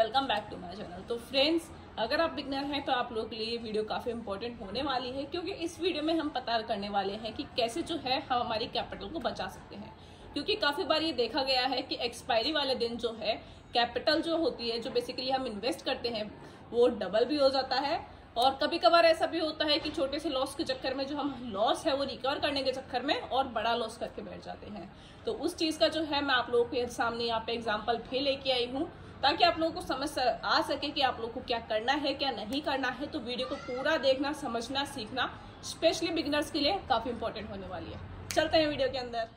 welcome back to my channel तो friends अगर आप बिगनर हैं तो आप लोगों के लिए ये वीडियो काफ़ी इंपॉर्टेंट होने वाली है क्योंकि इस वीडियो में हम पता करने वाले हैं कि कैसे जो है हम हमारी कैपिटल को बचा सकते हैं क्योंकि काफ़ी बार ये देखा गया है कि एक्सपायरी वाले दिन जो है कैपिटल जो होती है जो बेसिकली हम इन्वेस्ट करते हैं वो डबल भी हो जाता है और कभी कभार ऐसा भी होता है कि छोटे से लॉस के चक्कर में जो हम लॉस है वो रिकवर करने के चक्कर में और बड़ा लॉस करके बैठ जाते हैं तो उस चीज़ का जो है मैं आप लोगों के सामने यहाँ पे एग्जाम्पल भी लेके आई हूँ ताकि आप लोगों को समझ आ सके कि आप लोगों को क्या करना है क्या नहीं करना है तो वीडियो को पूरा देखना समझना सीखना स्पेशली बिगनर्स के लिए काफ़ी इंपॉर्टेंट होने वाली है चलते हैं वीडियो के अंदर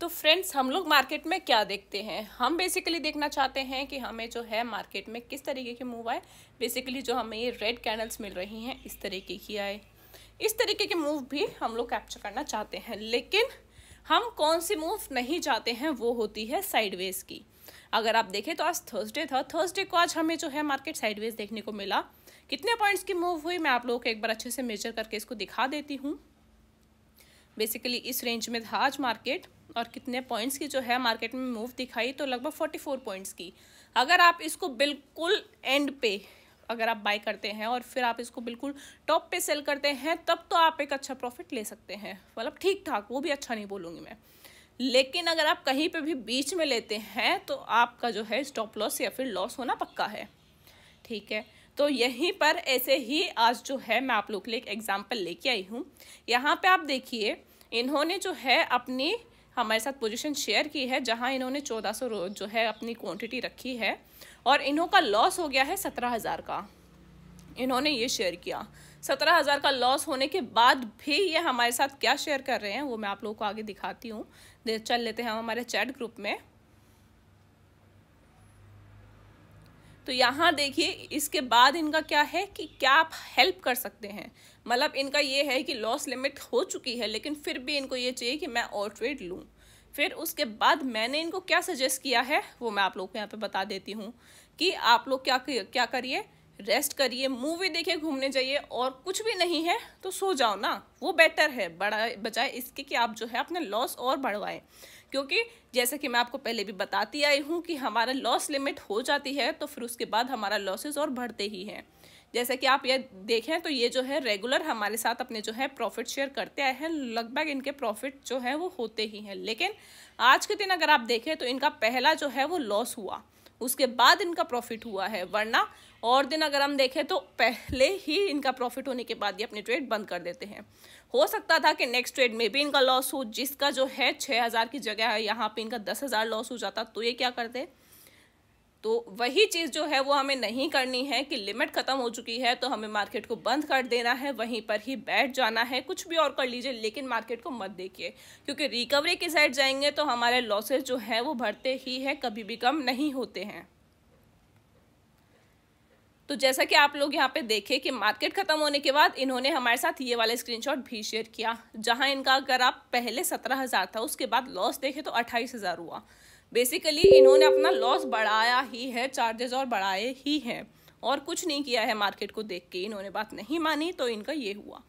तो फ्रेंड्स हम लोग मार्केट में क्या देखते हैं हम बेसिकली देखना चाहते हैं कि हमें जो है मार्केट में किस तरीके की मूव आए बेसिकली जो हमें ये रेड कैंडल्स मिल रही हैं इस तरीके की आए इस तरीके की मूव भी हम लोग कैप्चर करना चाहते हैं लेकिन हम कौन सी मूव नहीं चाहते हैं वो होती है साइडवेज की अगर आप देखें तो आज थर्सडे था थर्सडे को आज हमें जो है मार्केट साइडवेज देखने को मिला कितने पॉइंट्स की मूव हुई मैं आप लोगों को एक बार अच्छे से मेजर करके इसको दिखा देती हूँ बेसिकली इस रेंज में था आज मार्केट और कितने पॉइंट्स की जो है मार्केट में मूव दिखाई तो लगभग फोर्टी फोर पॉइंट्स की अगर आप इसको बिल्कुल एंड पे अगर आप बाय करते हैं और फिर आप इसको बिल्कुल टॉप पे सेल करते हैं तब तो आप एक अच्छा प्रॉफिट ले सकते हैं मतलब ठीक ठाक वो भी अच्छा नहीं बोलूँगी मैं लेकिन अगर आप कहीं पे भी बीच में लेते हैं तो आपका जो है स्टॉप लॉस या फिर लॉस होना पक्का है ठीक है तो यहीं पर ऐसे ही आज जो है मैं आप लोग के लिए एक एग्जाम्पल लेके आई हूँ यहाँ पे आप देखिए इन्होंने जो है अपनी हमारे साथ पोजीशन शेयर की है जहाँ इन्होंने चौदह सौ जो है अपनी क्वांटिटी रखी है और इन्हों का लॉस हो गया है सत्रह हज़ार का इन्होंने ये शेयर किया सत्रह हज़ार का लॉस होने के बाद भी ये हमारे साथ क्या शेयर कर रहे हैं वो मैं आप लोगों को आगे दिखाती हूँ चल लेते हैं हम हमारे चैट ग्रुप में तो यहाँ देखिए इसके बाद इनका क्या है कि क्या आप हेल्प कर सकते हैं मतलब इनका ये है कि लॉस लिमिट हो चुकी है लेकिन फिर भी इनको ये चाहिए कि मैं और ट्रेड लूँ फिर उसके बाद मैंने इनको क्या सजेस्ट किया है वो मैं आप लोग को यहाँ पे बता देती हूँ कि आप लोग क्या क्या करिए रेस्ट करिए मूवी देखिए घूमने जाइए और कुछ भी नहीं है तो सो जाओ ना वो बेटर है बड़ा बजाय इसके कि आप जो है अपना लॉस और बढ़वाएं क्योंकि जैसा कि मैं आपको पहले भी बताती आई हूँ कि हमारा लॉस लिमिट हो जाती है तो फिर उसके बाद हमारा लॉसेस और बढ़ते ही हैं जैसे कि आप ये देखें तो ये जो है रेगुलर हमारे साथ अपने जो है प्रॉफिट शेयर करते आए हैं लगभग इनके प्रॉफिट जो है वो होते ही हैं लेकिन आज के दिन अगर आप देखें तो इनका पहला जो है वो लॉस हुआ उसके बाद इनका प्रॉफिट हुआ है वरना और दिन अगर हम देखें तो पहले ही इनका प्रॉफिट होने के बाद ये अपने ट्रेड बंद कर देते हैं हो सकता था कि नेक्स्ट ट्रेड में भी इनका लॉस हो जिसका जो है छः हज़ार की जगह है यहाँ पे इनका दस हज़ार लॉस हो जाता तो ये क्या करते तो वही चीज़ जो है वो हमें नहीं करनी है कि लिमिट ख़त्म हो चुकी है तो हमें मार्केट को बंद कर देना है वहीं पर ही बैठ जाना है कुछ भी और कर लीजिए लेकिन मार्केट को मत देखिए क्योंकि रिकवरी की साइड जाएंगे तो हमारे लॉसेज जो है वो बढ़ते ही है कभी भी कम नहीं होते हैं तो जैसा कि आप लोग यहाँ पे देखें कि मार्केट खत्म होने के बाद इन्होंने हमारे साथ ये वाला स्क्रीनशॉट भी शेयर किया जहाँ इनका अगर आप पहले सत्रह हज़ार था उसके बाद लॉस देखें तो अट्ठाईस हज़ार हुआ बेसिकली इन्होंने अपना लॉस बढ़ाया ही है चार्जेस और बढ़ाए ही हैं और कुछ नहीं किया है मार्केट को देख के इन्होंने बात नहीं मानी तो इनका ये हुआ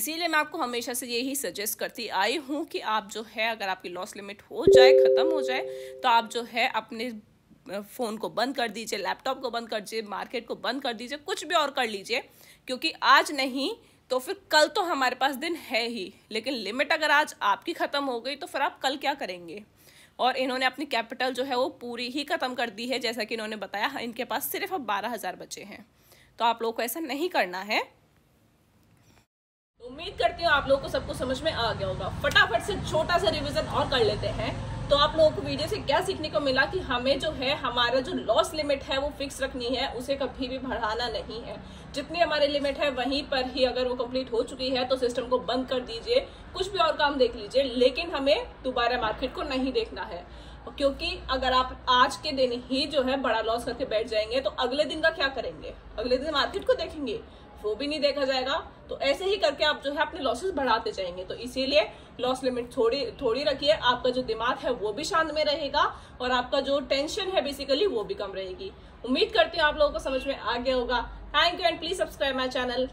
इसीलिए मैं आपको हमेशा से यही सजेस्ट करती आई हूँ कि आप जो है अगर आपकी लॉस लिमिट हो जाए ख़त्म हो जाए तो आप जो है अपने फ़ोन को बंद कर दीजिए लैपटॉप को बंद कर दीजिए मार्केट को बंद कर दीजिए कुछ भी और कर लीजिए क्योंकि आज नहीं तो फिर कल तो हमारे पास दिन है ही लेकिन लिमिट अगर आज आपकी ख़त्म हो गई तो फिर आप कल क्या करेंगे और इन्होंने अपनी कैपिटल जो है वो पूरी ही ख़त्म कर दी है जैसा कि इन्होंने बताया हाँ, इनके पास सिर्फ अब बारह हज़ार बचे हैं तो आप लोगों को ऐसा नहीं करना है तो उम्मीद करती हूँ आप लोगों को सबको समझ में आ गया होगा फटाफट से छोटा सा रिविजन और कर लेते हैं तो आप लोगों को वीडियो से क्या सीखने को मिला कि हमें जो है हमारा जो लॉस लिमिट है वो फिक्स रखनी है उसे कभी भी बढ़ाना नहीं है जितनी हमारी लिमिट है वहीं पर ही अगर वो कंप्लीट हो चुकी है तो सिस्टम को बंद कर दीजिए कुछ भी और काम देख लीजिए लेकिन हमें दोबारा मार्केट को नहीं देखना है क्योंकि अगर आप आज के दिन ही जो है बड़ा लॉस करके बैठ जाएंगे तो अगले दिन का क्या करेंगे अगले दिन मार्केट को देखेंगे वो भी नहीं देखा जाएगा तो ऐसे ही करके आप जो है अपने लॉसेस बढ़ाते जाएंगे तो इसीलिए लॉस लिमिट थोड़ी थोड़ी रखिए आपका जो दिमाग है वो भी शांत में रहेगा और आपका जो टेंशन है बेसिकली वो भी कम रहेगी उम्मीद करती हूँ आप लोगों को समझ में आ गया होगा thank you and please subscribe my channel